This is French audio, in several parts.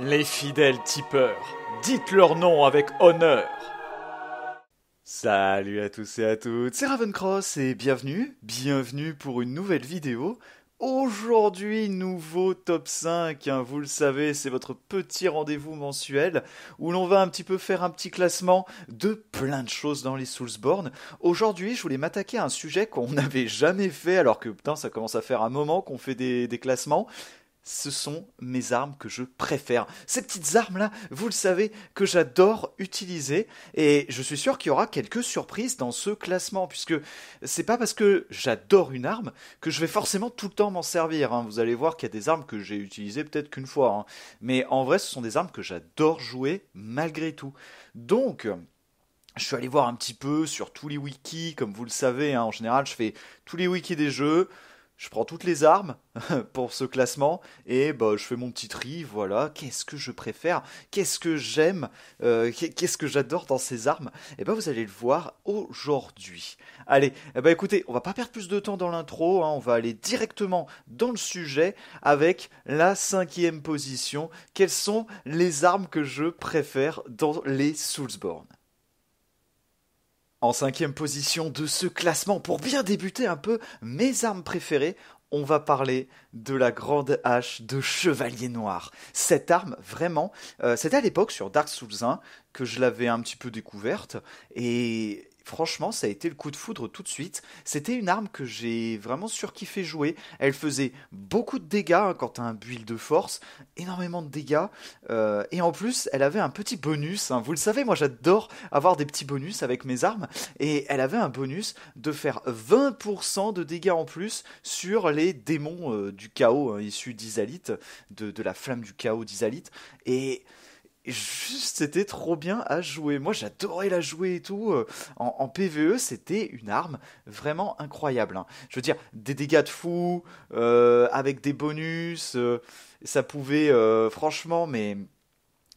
Les fidèles tipeurs, dites leur nom avec honneur. Salut à tous et à toutes, c'est Ravencross et bienvenue, bienvenue pour une nouvelle vidéo. Aujourd'hui, nouveau top 5, hein, vous le savez, c'est votre petit rendez-vous mensuel où l'on va un petit peu faire un petit classement de plein de choses dans les Soulsborne. Aujourd'hui, je voulais m'attaquer à un sujet qu'on n'avait jamais fait alors que putain, ça commence à faire un moment qu'on fait des classements ce sont mes armes que je préfère. Ces petites armes-là, vous le savez, que j'adore utiliser, et je suis sûr qu'il y aura quelques surprises dans ce classement, puisque c'est pas parce que j'adore une arme que je vais forcément tout le temps m'en servir. Hein. Vous allez voir qu'il y a des armes que j'ai utilisées peut-être qu'une fois, hein. mais en vrai, ce sont des armes que j'adore jouer malgré tout. Donc, je suis allé voir un petit peu sur tous les wikis, comme vous le savez, hein. en général, je fais tous les wikis des jeux je prends toutes les armes pour ce classement et bah, je fais mon petit tri, voilà, qu'est-ce que je préfère, qu'est-ce que j'aime, euh, qu'est-ce que j'adore dans ces armes, et eh ben vous allez le voir aujourd'hui. Allez, bah, écoutez, on va pas perdre plus de temps dans l'intro, hein. on va aller directement dans le sujet avec la cinquième position, quelles sont les armes que je préfère dans les Soulsborne. En cinquième position de ce classement, pour bien débuter un peu, mes armes préférées, on va parler de la grande hache de Chevalier Noir. Cette arme, vraiment, euh, c'était à l'époque sur Dark Souls 1 que je l'avais un petit peu découverte, et, franchement, ça a été le coup de foudre tout de suite. C'était une arme que j'ai vraiment surkiffé jouer. Elle faisait beaucoup de dégâts quant hein, quand t'as un build de force, énormément de dégâts. Euh, et en plus, elle avait un petit bonus. Hein. Vous le savez, moi j'adore avoir des petits bonus avec mes armes. Et elle avait un bonus de faire 20% de dégâts en plus sur les démons euh, du chaos hein, issus d'Isalite, de, de la flamme du chaos d'Isalite. Et juste, c'était trop bien à jouer. Moi, j'adorais la jouer et tout. Euh, en, PvE, c'était une arme vraiment incroyable. Hein. Je veux dire, des dégâts de fou, euh, avec des bonus. Euh, ça pouvait, franchement, mais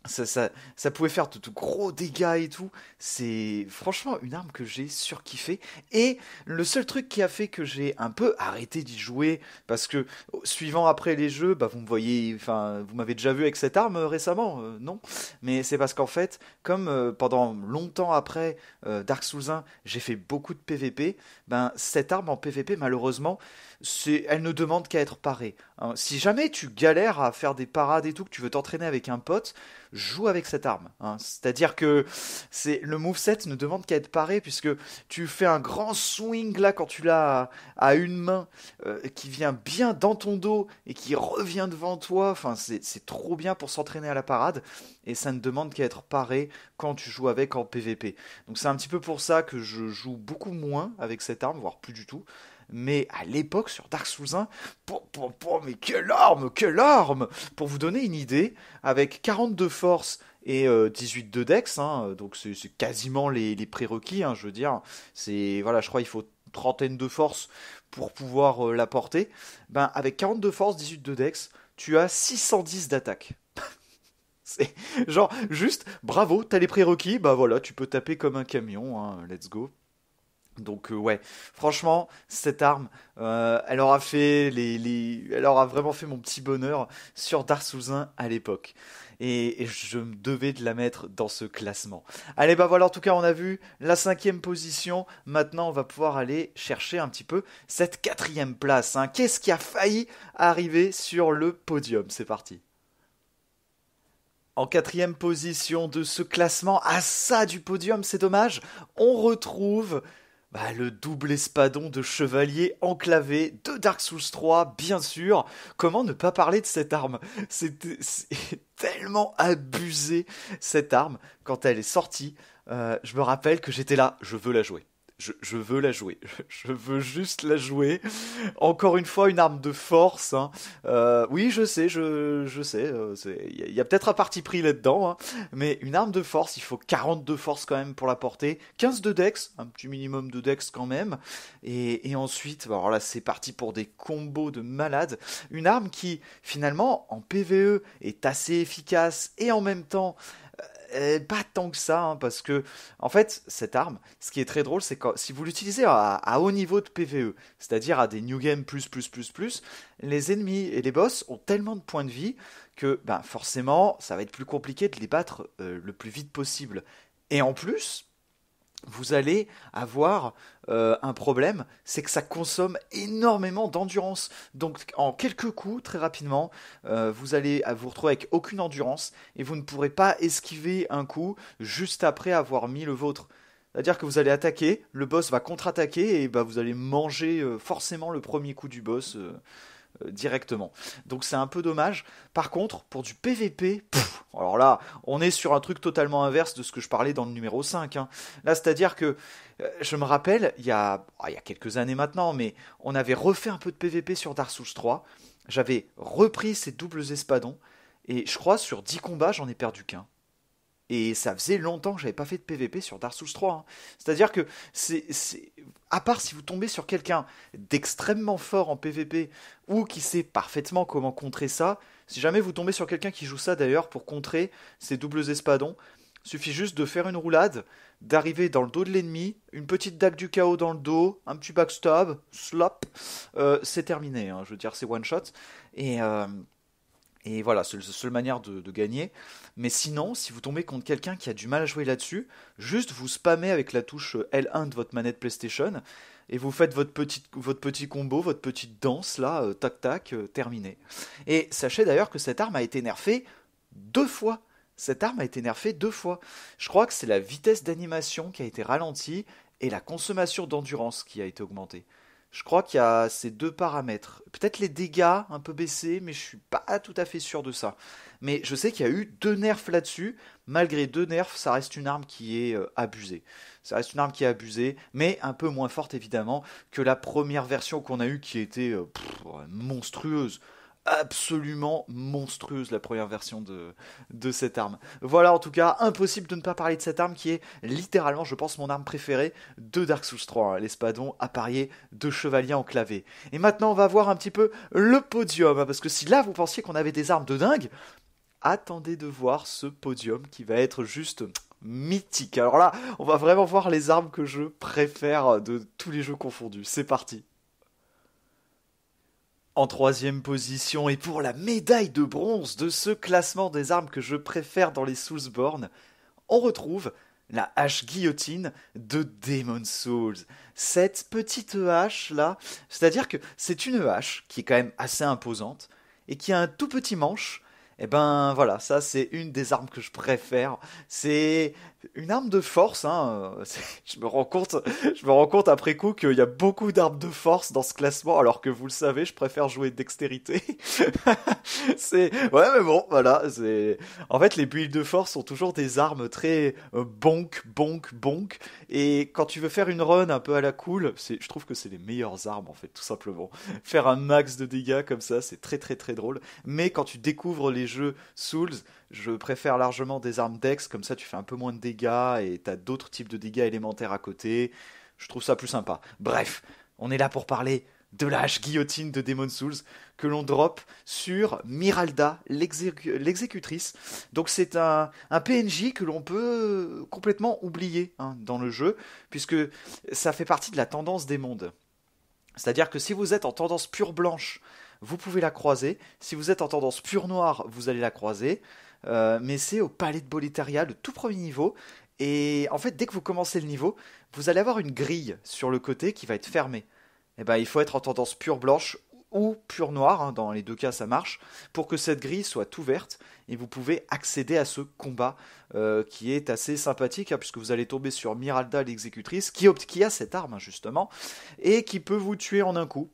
ça, pouvait faire de, gros dégâts et tout. C'est franchement une arme que j'ai surkiffée. Et le seul truc qui a fait que j'ai un peu arrêté d'y jouer, parce que oh, suivant après les jeux, bah vous me voyez, enfin vous m'avez déjà vu avec cette arme euh, récemment, euh, non Mais c'est parce qu'en fait, comme euh, pendant longtemps après Dark Souls 1, j'ai fait beaucoup de PvP, ben cette arme en PvP malheureusement, elle ne demande qu'à être parée. Hein, si jamais tu galères à faire des parades et tout, que tu veux t'entraîner avec un pote, joue avec cette arme. Hein. C'est-à-dire que c'est le moveset ne demande qu'à être paré puisque tu fais un grand swing là quand tu l'as à, une main euh, qui vient bien dans ton dos et qui revient devant toi. Enfin, c'est trop bien pour s'entraîner à la parade et ça ne demande qu'à être paré quand tu joues avec en PvP. Donc c'est un petit peu pour ça que je joue beaucoup moins avec cette arme, voire plus du tout mais à l'époque, sur Dark Souls 1, pour, mais que arme, que arme Pour vous donner une idée, avec 42 forces et 18 euh, de dex, hein, donc c'est quasiment les, les prérequis, hein, je veux dire, c'est, voilà, je crois il faut trentaine de forces pour pouvoir euh, la porter, ben, avec 42 forces, 18 de dex, tu as 610 d'attaque. C'est genre juste bravo, t'as les prérequis, bah voilà, tu peux taper comme un camion, hein, let's go. Donc euh, ouais, franchement, cette arme, euh, elle aura fait les, elle aura vraiment fait mon petit bonheur sur Darsouzin à l'époque. Et, je me devais de la mettre dans ce classement. Allez bah voilà, en tout cas on a vu la cinquième position. Maintenant on va pouvoir aller chercher un petit peu cette quatrième place. Hein. Qu'est-ce qui a failli arriver sur le podium C'est parti. En quatrième position de ce classement, à ça du podium, c'est dommage, on retrouve bah, le double espadon de chevalier enclavé de Dark Souls 3, bien sûr. Comment ne pas parler de cette arme C'est tellement abusé, cette arme, quand elle est sortie. Euh, je me rappelle que j'étais là, je veux la jouer je, veux la jouer. Je veux juste la jouer. Encore une fois, une arme de force. Hein. Euh, oui, je sais, je, sais. Il euh, y a, peut-être un parti pris là-dedans. Hein. Mais une arme de force, il faut 42 force quand même pour la porter. 15 de dex, un petit minimum de dex quand même. Et, et ensuite, alors là, c'est parti pour des combos de malades. Une arme qui, finalement, en PvE, est assez efficace et en même temps pas tant que ça, hein, parce que en fait, cette arme, ce qui est très drôle, c'est que si vous l'utilisez à, haut niveau de PVE, c'est-à-dire à des New Game plus plus plus plus, les ennemis et les boss ont tellement de points de vie que ben, forcément, ça va être plus compliqué de les battre euh, le plus vite possible. Et en plus, vous allez avoir euh, un problème, c'est que ça consomme énormément d'endurance. Donc en quelques coups, très rapidement, euh, vous allez vous retrouver avec aucune endurance et vous ne pourrez pas esquiver un coup juste après avoir mis le vôtre. C'est-à-dire que vous allez attaquer, le boss va contre-attaquer et bah, vous allez manger euh, forcément le premier coup du boss. Euh, directement. Donc c'est un peu dommage. Par contre, pour du PVP, alors là, on est sur un truc totalement inverse de ce que je parlais dans le numéro 5. Hein. Là, c'est-à-dire que euh, je me rappelle, il y, a, ah, il y a quelques années maintenant, mais on avait refait un peu de PVP sur Dark Souls 3. J'avais repris ces doubles espadons. Et je crois sur 10 combats, j'en ai perdu qu'un. Et ça faisait longtemps que j'avais pas fait de PVP sur Dark Souls 3. Hein. C'est-à-dire que c'est, à part si vous tombez sur quelqu'un d'extrêmement fort en PVP ou qui sait parfaitement comment contrer ça, si jamais vous tombez sur quelqu'un qui joue ça d'ailleurs pour contrer ces doubles espadons, suffit juste de faire une roulade, d'arriver dans le dos de l'ennemi, une petite dague du chaos dans le dos, un petit backstab, slap, euh, c'est terminé. Hein. Je veux dire, c'est one shot. Et euh, et voilà, c'est la seule manière de, gagner. Mais sinon, si vous tombez contre quelqu'un qui a du mal à jouer là-dessus, juste vous spammez avec la touche euh, L1 de votre manette PlayStation et vous faites votre, petit combo, votre petite danse là, euh, tac tac, euh, terminé. Et sachez d'ailleurs que cette arme a été nerfée deux fois. Cette arme a été nerfée deux fois. Je crois que c'est la vitesse d'animation qui a été ralentie et la consommation d'endurance qui a été augmentée. Je crois qu'il y a ces deux paramètres. Peut-être les dégâts un peu baissés, mais je suis pas tout à fait sûr de ça. Mais je sais qu'il y a eu deux nerfs là-dessus. Malgré deux nerfs, ça reste une arme qui est euh, abusée. Ça reste une arme qui est abusée, mais un peu moins forte évidemment que la première version qu'on a eue qui était euh, monstrueuse absolument monstrueuse la première version de, de cette arme. Voilà en tout cas, impossible de ne pas parler de cette arme qui est littéralement, je pense, mon arme préférée de Dark Souls 3, hein, l'espadon l'espadon parier de chevalier enclavé. Et maintenant, on va voir un petit peu le podium, hein, parce que si là vous pensiez qu'on avait des armes de dingue, attendez de voir ce podium qui va être juste mythique. Alors là, on va vraiment voir les armes que je préfère de tous les jeux confondus. C'est parti. En troisième position et pour la médaille de bronze de ce classement des armes que je préfère dans les Soulsborne, on retrouve la hache guillotine de Demon Souls. Cette petite hache là, c'est-à-dire que c'est une hache qui est quand même assez imposante et qui a un tout petit manche. Et eh ben voilà, ça c'est une des armes que je préfère. C'est une arme de force. Hein. Euh, je me rends compte, je me rends compte après coup qu'il y a beaucoup d'armes de force dans ce classement, alors que vous le savez, je préfère jouer dextérité. c'est ouais, mais bon, voilà. C'est en fait les builds de force sont toujours des armes très euh, bonk, bonk, bonk. Et quand tu veux faire une run un peu à la cool, je trouve que c'est les meilleures armes en fait, tout simplement. Faire un max de dégâts comme ça, c'est très très très drôle. Mais quand tu découvres les jeux Souls je préfère largement des armes dex, comme ça tu fais un peu moins de dégâts et t'as d'autres types de dégâts élémentaires à côté. Je trouve ça plus sympa. Bref, on est là pour parler de la hache guillotine de Demon Souls que l'on drop sur Miralda, l'exécutrice. Donc c'est un, PNJ que l'on peut complètement oublier hein, dans le jeu, puisque ça fait partie de la tendance des mondes. C'est-à-dire que si vous êtes en tendance pure blanche, vous pouvez la croiser. Si vous êtes en tendance pure noire, vous allez la croiser. Euh, mais c'est au palais de Boletaria, le tout premier niveau. Et en fait, dès que vous commencez le niveau, vous allez avoir une grille sur le côté qui va être fermée. Et eh ben, il faut être en tendance pure blanche ou pure noire, hein, dans les deux cas ça marche, pour que cette grille soit ouverte et vous pouvez accéder à ce combat euh, qui est assez sympathique, hein, puisque vous allez tomber sur Miralda l'exécutrice, qui, a cette arme hein, justement, et qui peut vous tuer en un coup,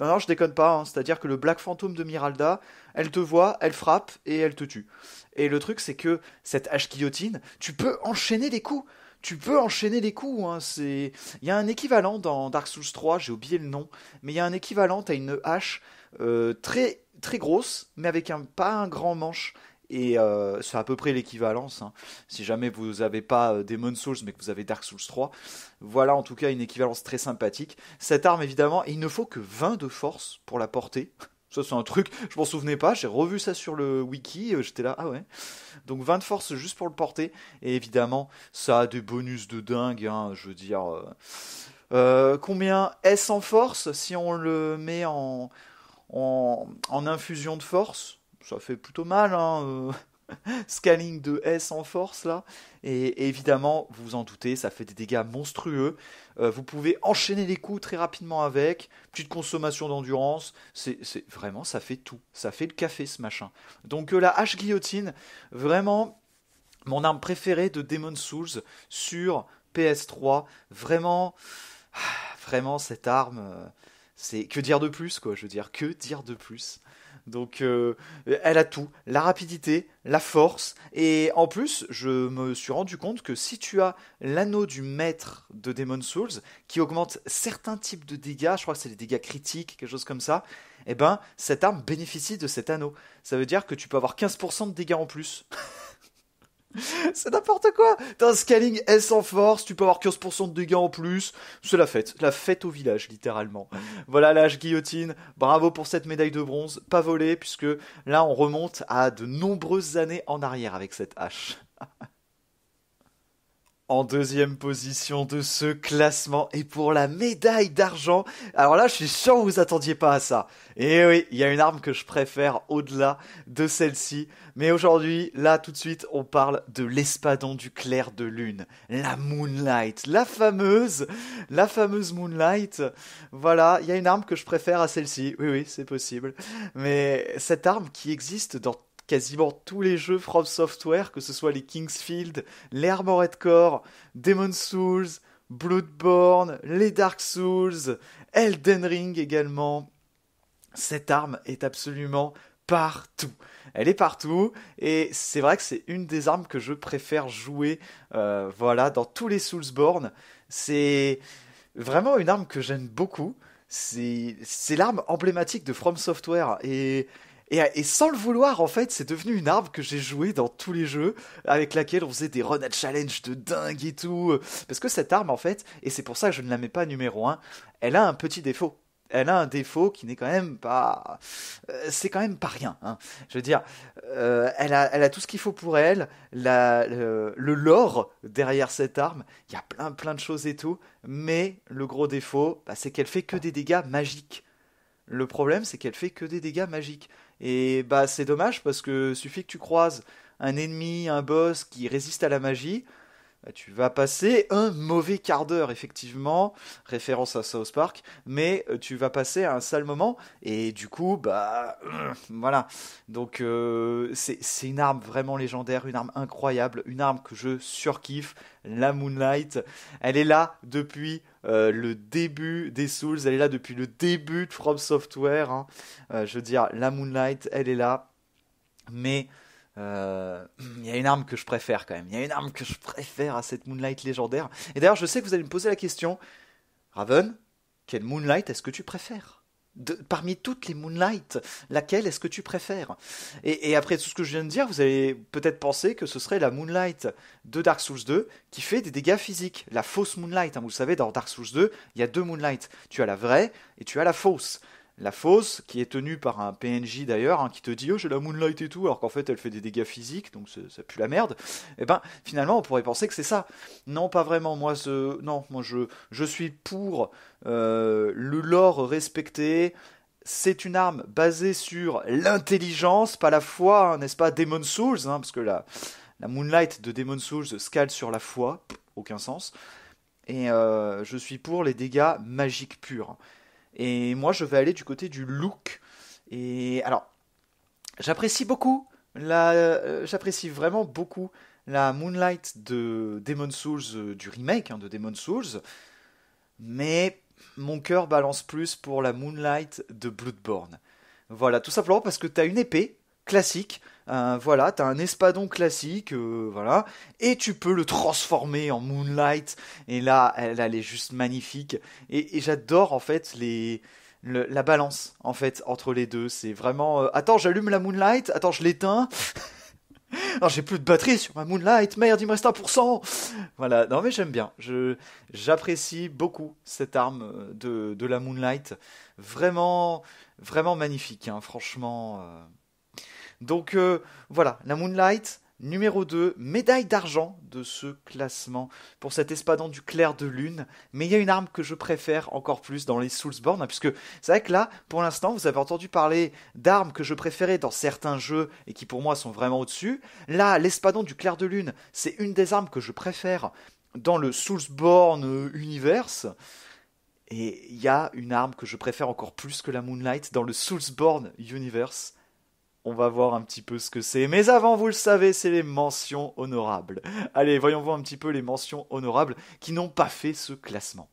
non, non, je déconne pas, hein. c'est-à-dire que le Black Phantom de Miralda, elle te voit, elle frappe et elle te tue. Et le truc, c'est que cette hache guillotine, tu peux enchaîner des coups tu peux enchaîner les coups. Hein. C'est, il y a un équivalent dans Dark Souls 3, j'ai oublié le nom, mais il y a un équivalent à une hache euh, très très grosse, mais avec un pas un grand manche et euh, c'est à peu près l'équivalence. Hein. Si jamais vous n'avez pas euh, Demon Souls mais que vous avez Dark Souls 3, voilà en tout cas une équivalence très sympathique. Cette arme évidemment, il ne faut que 20 de force pour la porter. Ça c'est un truc, je m'en souvenais pas, j'ai revu ça sur le wiki, euh, j'étais là, ah ouais. Donc 20 de force juste pour le porter, et évidemment ça a des bonus de dingue, hein, je veux dire... combien est-ce en force si on le met en, en infusion de force ça fait plutôt mal, hein, euh, scaling de S en force là. Et évidemment, vous vous en doutez, ça fait des dégâts monstrueux. Euh, vous pouvez enchaîner les coups très rapidement avec. Petite consommation d'endurance. C'est, vraiment, ça fait tout. Ça fait le café ce machin. Donc euh, la hache guillotine, vraiment mon arme préférée de Demon Souls sur PS3. Vraiment, ah, vraiment cette arme. C'est que dire de plus quoi. Je veux dire que dire de plus. Donc euh, elle a tout, la rapidité, la force, et en plus je me suis rendu compte que si tu as l'anneau du maître de Demon Souls, qui augmente certains types de dégâts, je crois que c'est les dégâts critiques, quelque chose comme ça, eh ben cette arme bénéficie de cet anneau. Ça veut dire que tu peux avoir 15% de dégâts en plus. C'est n'importe quoi T'as un scaling S en force, tu peux avoir 15% de dégâts en plus. C'est la fête. La fête au village, littéralement. Voilà l'âge guillotine. Bravo pour cette médaille de bronze. Pas volée, puisque là, on remonte à de nombreuses années en arrière avec cette hache. en deuxième position de ce classement et pour la médaille d'argent. Alors là, je suis sûr que vous attendiez pas à ça. Et eh oui, il y a une arme que je préfère au-delà de celle-ci. Mais aujourd'hui, là, tout de suite, on parle de l'espadon du clair de lune, la Moonlight, la fameuse, la fameuse Moonlight. Voilà, il y a une arme que je préfère à celle-ci. Oui, oui, c'est possible. Mais cette arme qui existe dans quasiment tous les jeux From Software, que ce soit les Kingsfield, les Armored Core, Demon's Souls, Bloodborne, les Dark Souls, Elden Ring également. Cette arme est absolument partout. Elle est partout et c'est vrai que c'est une des armes que je préfère jouer euh, voilà dans tous les Soulsborne. C'est vraiment une arme que j'aime beaucoup. C'est l'arme emblématique de From Software et et, sans le vouloir, en fait, c'est devenu une arme que j'ai jouée dans tous les jeux, avec laquelle on faisait des run à challenge de dingue et tout. Parce que cette arme, en fait, et c'est pour ça que je ne la mets pas numéro 1, elle a un petit défaut elle a un défaut qui n'est quand même pas. Euh, c'est quand même pas rien. Hein. Je veux dire, euh, elle, a, elle, a, tout ce qu'il faut pour elle. le, lore derrière cette arme, il y a plein plein de choses et tout. Mais le gros défaut, bah, c'est qu'elle fait que des dégâts magiques. Le problème, c'est qu'elle fait que des dégâts magiques. Et bah c'est dommage parce que suffit que tu croises un ennemi, un boss qui résiste à la magie, tu vas passer un mauvais quart d'heure, effectivement, référence à South Park, mais euh, tu vas passer un sale moment, et du coup, bah, voilà. Donc, euh, c'est une arme vraiment légendaire, une arme incroyable, une arme que je surkiffe, la Moonlight. Elle est là depuis euh, le début des Souls, elle est là depuis le début de From Software. Hein. je veux dire, la Moonlight, elle est là, mais euh, il y a une arme que je préfère quand même. Il y a une arme que je préfère à cette Moonlight légendaire. Et d'ailleurs, je sais que vous allez me poser la question Raven, quelle Moonlight est-ce que tu préfères Parmi toutes les Moonlights, laquelle est-ce que tu préfères et, après tout ce que je viens de dire, vous allez peut-être penser que ce serait la Moonlight de Dark Souls 2 qui fait des dégâts physiques. La fausse Moonlight, hein, vous savez, dans Dark Souls 2, il y a deux Moonlight. Tu as la vraie et tu as la fausse la fosse qui est tenue par un PNJ d'ailleurs, hein, qui te dit Oh, j'ai la Moonlight et tout, alors qu'en fait elle fait des dégâts physiques, donc ça pue la merde. Et eh ben finalement, on pourrait penser que c'est ça. Non, pas vraiment. Moi, ce... non, moi je, je suis pour euh, le lore respecté. C'est une arme basée sur l'intelligence, pas la foi, hein, n'est-ce pas Demon Souls, hein, parce que la, la Moonlight de Demon Souls scale sur la foi, aucun sens. Et euh, je suis pour les dégâts magiques purs. Et moi, je vais aller du côté du look. Et alors, j'apprécie beaucoup, la, euh, j'apprécie vraiment beaucoup la Moonlight de Demon Souls, euh, du remake hein, de Demon Souls. Mais mon cœur balance plus pour la Moonlight de Bloodborne. Voilà, tout simplement parce que t'as une épée classique euh, voilà, t'as un espadon classique, euh, voilà, et tu peux le transformer en Moonlight. Et là, elle, est juste magnifique. Et, j'adore en fait les la balance en fait entre les deux. C'est vraiment. Euh, attends, j'allume la Moonlight. Attends, je l'éteins. non, j'ai plus de batterie sur ma Moonlight. Merde, il me reste 1%. Voilà. Non, mais j'aime bien. Je j'apprécie beaucoup cette arme de, de la Moonlight. Vraiment, vraiment magnifique. Hein, franchement. Donc euh, voilà, la Moonlight, numéro 2, médaille d'argent de ce classement pour cet espadon du clair de lune. Mais il y a une arme que je préfère encore plus dans les Soulsborne, hein, puisque c'est vrai que là, pour l'instant, vous avez entendu parler d'armes que je préférais dans certains jeux et qui pour moi sont vraiment au-dessus. Là, l'espadon du clair de lune, c'est une des armes que je préfère dans le Soulsborne euh, universe. Et il y a une arme que je préfère encore plus que la Moonlight dans le Soulsborne universe on va voir un petit peu ce que c'est. Mais avant, vous le savez, c'est les mentions honorables. Allez, voyons voir un petit peu les mentions honorables qui n'ont pas fait ce classement.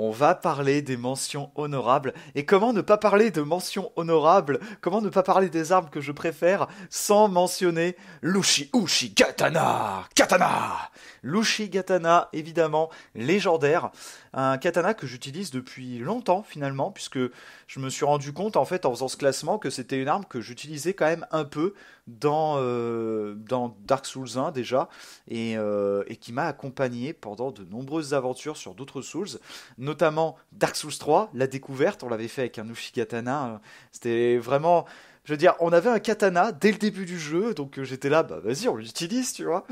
On va parler des mentions honorables. Et comment ne pas parler de mentions honorables Comment ne pas parler des armes que je préfère sans mentionner l'Ushi Ushi Katana Katana L'Ushigatana, Katana, évidemment, légendaire. Un katana que j'utilise depuis longtemps, finalement, puisque je me suis rendu compte, en fait, en faisant ce classement, que c'était une arme que j'utilisais quand même un peu dans, euh, dans Dark Souls 1 déjà, et, euh, et qui m'a accompagné pendant de nombreuses aventures sur d'autres Souls, notamment Dark Souls 3, la découverte, on l'avait fait avec un Ushi Katana, c'était vraiment je veux dire, on avait un katana dès le début du jeu, donc euh, j'étais là, bah vas-y, on l'utilise, tu vois.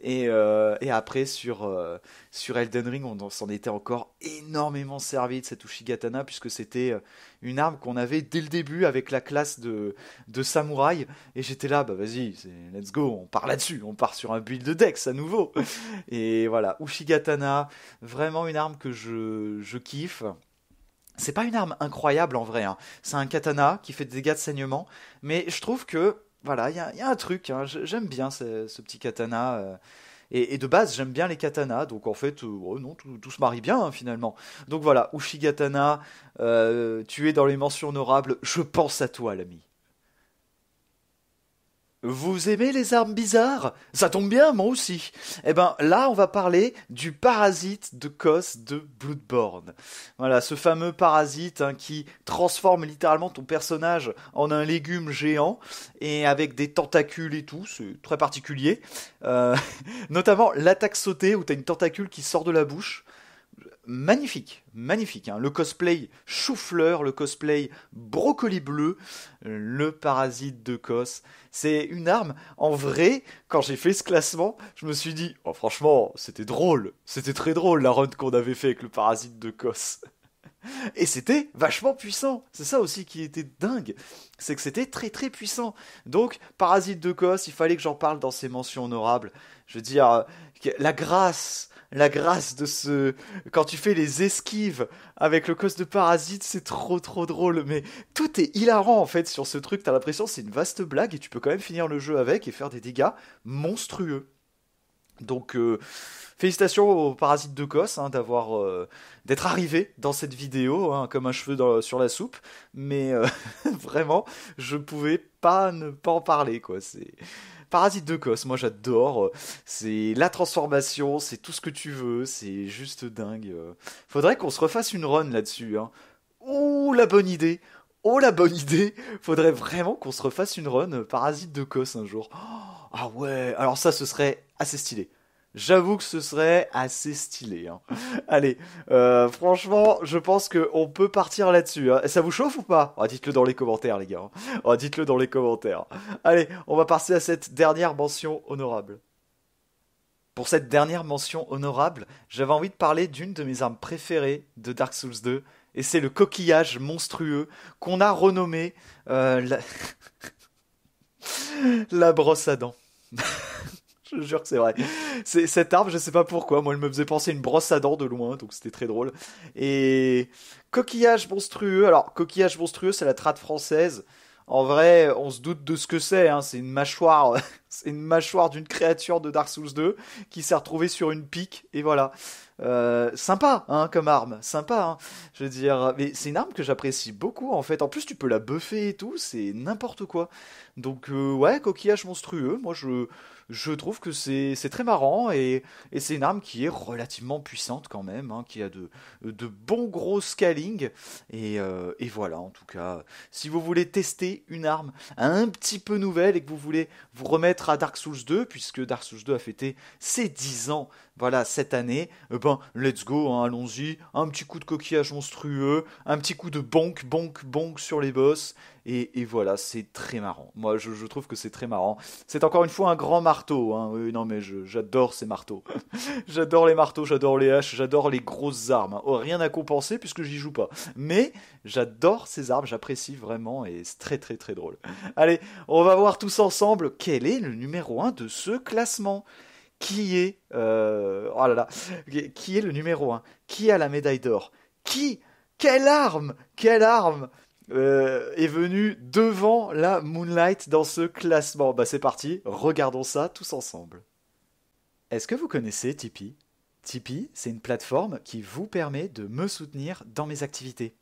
Et, euh, après, sur, euh, sur Elden Ring, on s'en était encore énormément servi de cette Ushigatana, puisque c'était une arme qu'on avait dès le début avec la classe de, de samouraï. Et j'étais là, bah vas-y, let's go, on part là-dessus, on part sur un build de Dex à nouveau. Et voilà, Ushigatana, vraiment une arme que je, je kiffe. C'est pas une arme incroyable en vrai. Hein. C'est un katana qui fait des dégâts de saignement. Mais je trouve que, voilà, il y, a un truc. Hein. J'aime bien ce, petit katana. Euh. Et, de base, j'aime bien les katanas, donc en fait, euh, non, tout, se marie bien hein, finalement. Donc voilà, Ushigatana, euh, tu es dans les mentions honorables, je pense à toi, l'ami. Vous aimez les armes bizarres Ça tombe bien, moi aussi. Eh ben là, on va parler du parasite de Cos de Bloodborne. Voilà, ce fameux parasite hein, qui transforme littéralement ton personnage en un légume géant et avec des tentacules et tout, c'est très particulier. Euh, notamment l'attaque sautée où as une tentacule qui sort de la bouche magnifique, magnifique. Hein. Le cosplay chou-fleur, le cosplay brocoli bleu, euh, le parasite de Cos. C'est une arme. En vrai, quand j'ai fait ce classement, je me suis dit, oh, franchement, c'était drôle. C'était très drôle la run qu'on avait fait avec le parasite de Cos. Et c'était vachement puissant. C'est ça aussi qui était dingue. C'est que c'était très très puissant. Donc, Parasite de Cos, il fallait que j'en parle dans ces mentions honorables. Je veux dire, euh, la grâce, la grâce de ce. Quand tu fais les esquives avec le cos de Parasite, c'est trop trop drôle. Mais tout est hilarant en fait sur ce truc. T'as l'impression c'est une vaste blague et tu peux quand même finir le jeu avec et faire des dégâts monstrueux. Donc euh, félicitations aux parasites de Cosse hein, d'avoir euh, d'être arrivé dans cette vidéo hein, comme un cheveu sur la soupe, mais euh, vraiment je pouvais pas ne pas en parler quoi. C'est Parasite de Cos, moi j'adore. C'est la transformation, c'est tout ce que tu veux, c'est juste dingue. Faudrait qu'on se refasse une run là-dessus. Oh la bonne idée, oh la bonne idée. Faudrait vraiment qu'on se refasse une run Parasite de Cosse un jour. Oh, ah ouais, alors ça ce serait assez stylé. J'avoue que ce serait assez stylé. Hein. Allez, euh, franchement, je pense qu'on peut partir là-dessus. Hein. Ça vous chauffe ou pas oh, Dites-le dans les commentaires, les gars. Hein. Oh, dites-le dans les commentaires. Allez, on va passer à cette dernière mention honorable. Pour cette dernière mention honorable, j'avais envie de parler d'une de mes armes préférées de Dark Souls 2, et c'est le coquillage monstrueux qu'on a renommé euh, la... la brosse à dents. je jure que c'est vrai. C'est, cette arme, je sais pas pourquoi, moi elle me faisait penser une brosse à dents de loin, donc c'était très drôle. Et coquillage monstrueux, alors coquillage monstrueux, c'est la trad française. En vrai, on se doute de ce que c'est. Hein. C'est une mâchoire, c'est une mâchoire d'une créature de Dark Souls 2 qui s'est retrouvée sur une pique et voilà. Euh, sympa, hein, comme arme, sympa. Hein. Je veux dire, mais c'est une arme que j'apprécie beaucoup en fait. En plus, tu peux la buffer et tout, c'est n'importe quoi. Donc euh, ouais, coquillage monstrueux. Moi, je, je trouve que c'est très marrant et, c'est une arme qui est relativement puissante quand même, hein, qui a de, bons gros scaling. Et, euh, et, voilà, en tout cas, si vous voulez tester une arme un petit peu nouvelle et que vous voulez vous remettre à Dark Souls 2, puisque Dark Souls 2 a fêté ses 10 ans voilà, cette année, euh, ben, let's go, hein, allons-y, un petit coup de coquillage monstrueux, un petit coup de bonk, bonk, bonk sur les boss, et, voilà, c'est très marrant. Moi, je, trouve que c'est très marrant. C'est encore une fois un grand marteau, hein. non mais j'adore ces marteaux. j'adore les marteaux, j'adore les haches, j'adore les grosses armes. Oh, rien à compenser puisque j'y joue pas. Mais j'adore ces armes, j'apprécie vraiment, et c'est très très très drôle. Allez, on va voir tous ensemble quel est le numéro 1 de ce classement qui est, euh, oh qui est le numéro 1 Qui a la médaille d'or Qui Quelle arme Quelle arme euh, est venue devant la Moonlight dans ce classement Bah c'est parti, regardons ça tous ensemble. Est-ce que vous connaissez Tipeee Tipeee, c'est une plateforme qui vous permet de me soutenir dans mes activités.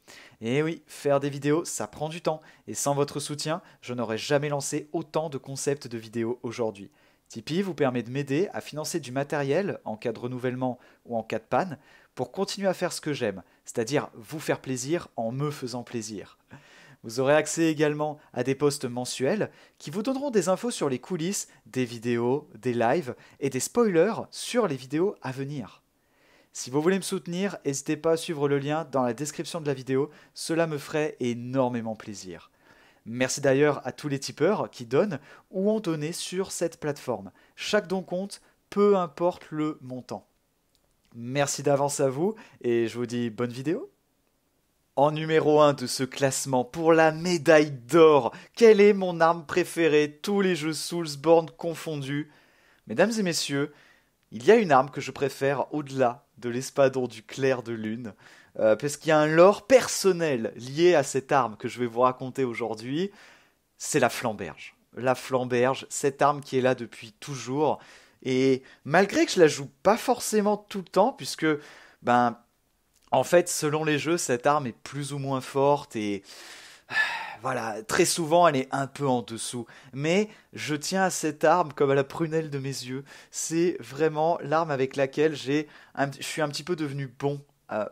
Et eh oui, faire des vidéos, ça prend du temps, et sans votre soutien, je n'aurais jamais lancé autant de concepts de vidéos aujourd'hui. Tipeee vous permet de m'aider à financer du matériel en cas de renouvellement ou en cas de panne pour continuer à faire ce que j'aime, c'est-à-dire vous faire plaisir en me faisant plaisir. Vous aurez accès également à des posts mensuels qui vous donneront des infos sur les coulisses, des vidéos, des lives et des spoilers sur les vidéos à venir. Si vous voulez me soutenir, n'hésitez pas à suivre le lien dans la description de la vidéo, cela me ferait énormément plaisir. Merci d'ailleurs à tous les tipeurs qui donnent ou ont donné sur cette plateforme. Chaque don compte, peu importe le montant. Merci d'avance à vous et je vous dis bonne vidéo. En numéro 1 de ce classement pour la médaille d'or, quelle est mon arme préférée Tous les jeux Soulsborne confondus. Mesdames et messieurs, il y a une arme que je préfère au-delà de l'espadon du clair de lune. Euh, parce qu'il y a un lore personnel lié à cette arme que je vais vous raconter aujourd'hui, c'est la flamberge. La flamberge, cette arme qui est là depuis toujours, et malgré que je la joue pas forcément tout le temps, puisque, ben, en fait, selon les jeux, cette arme est plus ou moins forte et voilà, très souvent elle est un peu en dessous. Mais je tiens à cette arme comme à la prunelle de mes yeux. C'est vraiment l'arme avec laquelle j'ai, je suis un petit peu devenu bon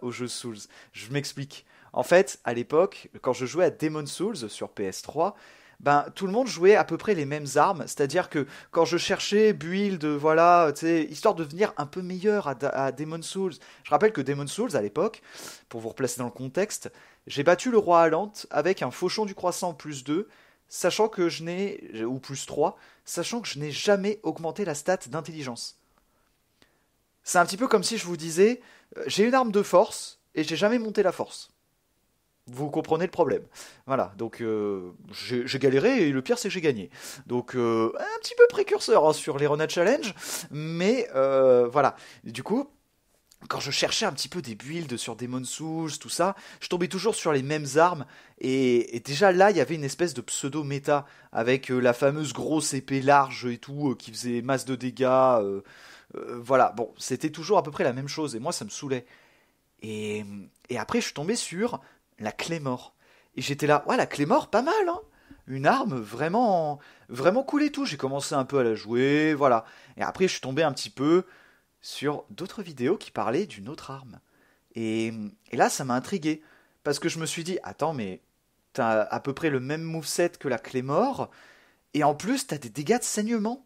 au jeu Souls. Je m'explique. En fait, à l'époque, quand je jouais à Demon Souls sur PS3, ben, tout le monde jouait à peu près les mêmes armes, c'est-à-dire que quand je cherchais build, voilà, histoire de devenir un peu meilleur à, à Demon Souls. Je rappelle que Demon Souls, à l'époque, pour vous replacer dans le contexte, j'ai battu le roi Alante avec un fauchon du croissant plus 2, sachant que je n'ai, ou plus 3, sachant que je n'ai jamais augmenté la stat d'intelligence. C'est un petit peu comme si je vous disais, euh, j'ai une arme de force et j'ai jamais monté la force. Vous comprenez le problème. Voilà, donc euh, j'ai galéré et le pire c'est que j'ai gagné. Donc euh, un petit peu précurseur hein, sur les Challenge, mais voilà. Du coup, quand je cherchais un petit peu des builds sur des Souls, tout ça, je tombais toujours sur les mêmes armes. Et, déjà là, il y avait une espèce de pseudo-méta avec euh, la fameuse grosse épée large et tout, euh, qui faisait masse de dégâts. Euh, voilà, bon, c'était toujours à peu près la même chose. Et moi, ça me saoulait. Et, après, je suis tombé sur la clé mort. Et j'étais là, ouais, la clé mort, pas mal, hein une arme vraiment, vraiment cool et tout. J'ai commencé un peu à la jouer, voilà. Et après, je suis tombé un petit peu sur d'autres vidéos qui parlaient d'une autre arme. Et, là, ça m'a intrigué. Parce que je me suis dit, attends, mais t'as à peu près le même moveset que la mort, et en plus, t'as des dégâts de saignement.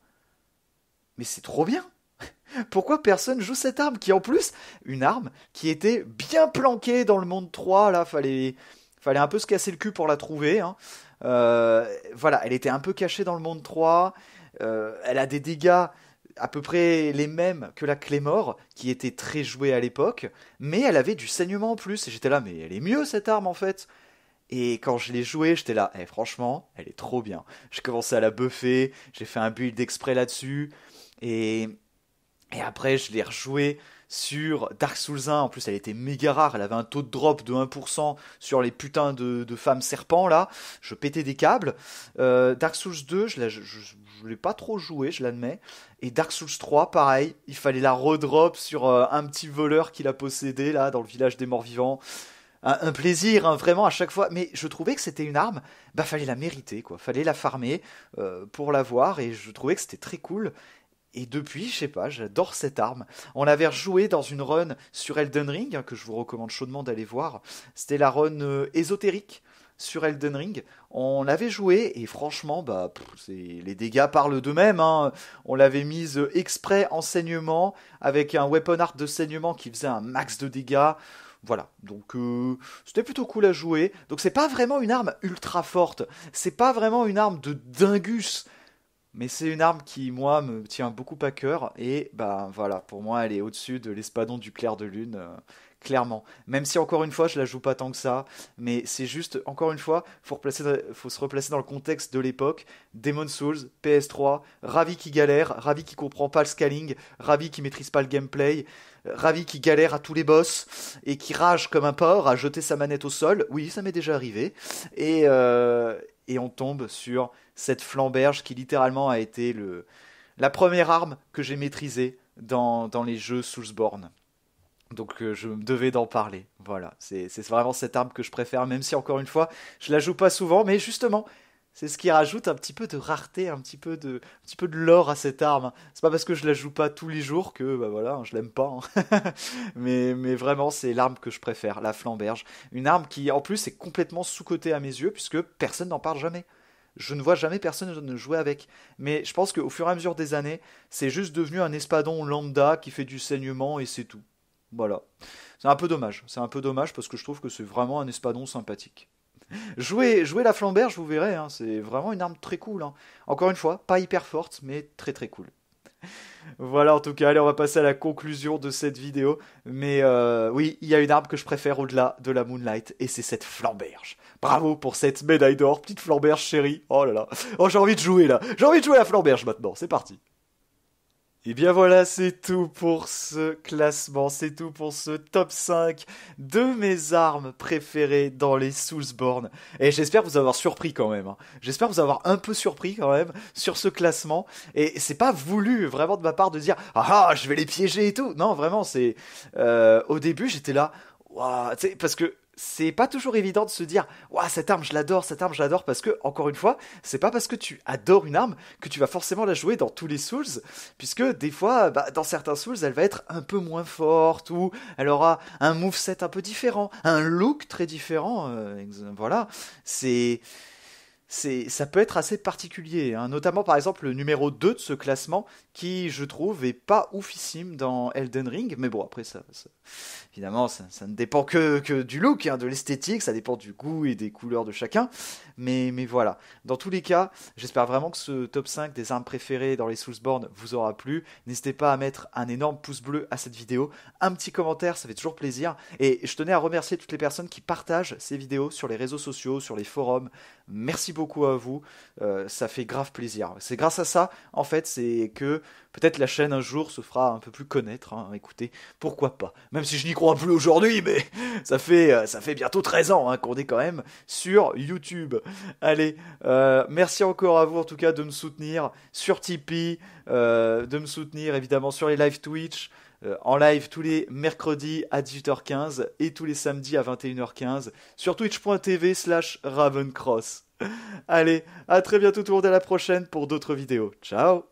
Mais c'est trop bien Pourquoi personne joue cette arme qui, en plus, une arme qui était bien planquée dans le monde 3, là, fallait, fallait un peu se casser le cul pour la trouver. Hein. Euh, voilà, elle était un peu cachée dans le monde 3, euh, elle a des dégâts à peu près les mêmes que la Claymore, qui était très jouée à l'époque, mais elle avait du saignement en plus. Et j'étais là, mais elle est mieux cette arme en fait. Et quand je l'ai jouée, j'étais là, eh, franchement, elle est trop bien. J'ai commencé à la buffer, j'ai fait un build exprès là-dessus, et, et après je l'ai rejouée sur Dark Souls 1. En plus, elle était méga rare. Elle avait un taux de drop de 1% sur les putains de, femmes serpents, là. Je pétais des câbles. Euh, Dark Souls 2, je, ne l'ai pas trop joué, je l'admets. Et Dark Souls 3, pareil. Il fallait la redrop sur euh, un petit voleur qui la possédait là, dans le village des morts-vivants. Un, plaisir, hein, vraiment, à chaque fois. Mais je trouvais que c'était une arme, bah fallait la mériter, quoi. Fallait la farmer euh, pour l'avoir. Et je trouvais que c'était très cool. Et depuis, je sais pas, j'adore cette arme. On l'avait jouée dans une run sur Elden Ring, hein, que je vous recommande chaudement d'aller voir. C'était la run euh, ésotérique sur Elden Ring. On l'avait joué et franchement, bah, les dégâts parlent d'eux-mêmes. Hein. On l'avait mise euh, exprès en saignement, avec un weapon art de saignement qui faisait un max de dégâts. Voilà, donc euh, c'était plutôt cool à jouer. Donc c'est pas vraiment une arme ultra forte, c'est pas vraiment une arme de dingus. Mais c'est une arme qui, moi, me tient beaucoup à cœur. Et ben voilà, pour moi, elle est au-dessus de l'espadon du clair de lune, euh, clairement. Même si, encore une fois, je la joue pas tant que ça. Mais c'est juste, encore une fois, il faut se replacer dans le contexte de l'époque. Demon Souls, PS3, Ravi qui galère, Ravi qui comprend pas le scaling, Ravi qui maîtrise pas le gameplay, Ravi qui galère à tous les boss et qui rage comme un porc à jeter sa manette au sol. Oui, ça m'est déjà arrivé. Et, euh, et on tombe sur cette flamberge qui littéralement a été le, la première arme que j'ai maîtrisée dans, dans, les jeux Soulsborne. Donc euh, je me devais d'en parler. Voilà, c'est vraiment cette arme que je préfère, même si encore une fois, je la joue pas souvent, mais justement, c'est ce qui rajoute un petit peu de rareté, un petit peu de, un petit peu de l'or à cette arme. C'est pas parce que je la joue pas tous les jours que bah voilà, hein, je l'aime pas. Hein. mais, mais vraiment, c'est l'arme que je préfère, la flamberge. Une arme qui, en plus, est complètement sous-cotée à mes yeux, puisque personne n'en parle jamais je ne vois jamais personne ne jouer avec. Mais je pense qu'au fur et à mesure des années, c'est juste devenu un espadon lambda qui fait du saignement et c'est tout. Voilà. C'est un peu dommage. C'est un peu dommage parce que je trouve que c'est vraiment un espadon sympathique. Jouez, jouer la flamberge, vous verrez. Hein, c'est vraiment une arme très cool. Hein. Encore une fois, pas hyper forte, mais très très cool voilà en tout cas, allez, on va passer à la conclusion de cette vidéo. Mais euh, oui, il y a une arme que je préfère au-delà de la Moonlight, et c'est cette flamberge. Bravo pour cette médaille d'or, petite flamberge chérie. Oh là là, oh j'ai envie de jouer là, j'ai envie de jouer à la flamberge maintenant, c'est parti. Et eh bien voilà, c'est tout pour ce classement, c'est tout pour ce top 5 de mes armes préférées dans les Soulsborne. Et j'espère vous avoir surpris quand même. Hein. J'espère vous avoir un peu surpris quand même sur ce classement. Et c'est pas voulu vraiment de ma part de dire ah, ah je vais les piéger et tout. Non vraiment c'est euh, au début j'étais là. Wow. parce que c'est pas toujours évident de se dire Waouh, cette arme, je l'adore, cette arme, je l'adore, parce que, encore une fois, c'est pas parce que tu adores une arme que tu vas forcément la jouer dans tous les Souls, puisque des fois, bah, dans certains Souls, elle va être un peu moins forte, ou elle aura un moveset un peu différent, un look très différent. Euh, voilà, c'est ça peut être assez particulier, hein. notamment par exemple le numéro 2 de ce classement qui je trouve est pas oufissime dans Elden Ring, mais bon après ça, évidemment ça, ne dépend que, que du look, hein, de l'esthétique, ça dépend du goût et des couleurs de chacun, mais, mais voilà, dans tous les cas j'espère vraiment que ce top 5 des armes préférées dans les Soulsborne vous aura plu, n'hésitez pas à mettre un énorme pouce bleu à cette vidéo, un petit commentaire, ça fait toujours plaisir, et je tenais à remercier toutes les personnes qui partagent ces vidéos sur les réseaux sociaux, sur les forums, merci beaucoup beaucoup à vous. Euh, ça fait grave plaisir. C'est grâce à ça, en fait, c'est que peut-être la chaîne un jour se fera un peu plus connaître. Hein. Écoutez, pourquoi pas Même si je n'y crois plus aujourd'hui, mais ça fait, euh, ça fait bientôt 13 ans hein, qu'on est quand même sur YouTube. Allez, euh, merci encore à vous en tout cas de me soutenir sur Tipeee, de me soutenir évidemment sur les live Twitch. en live tous les mercredis à 18h15 et tous les samedis à 21h15 sur twitch.tv slash ravencross. Allez, à très bientôt tout le monde à la prochaine pour d'autres vidéos. Ciao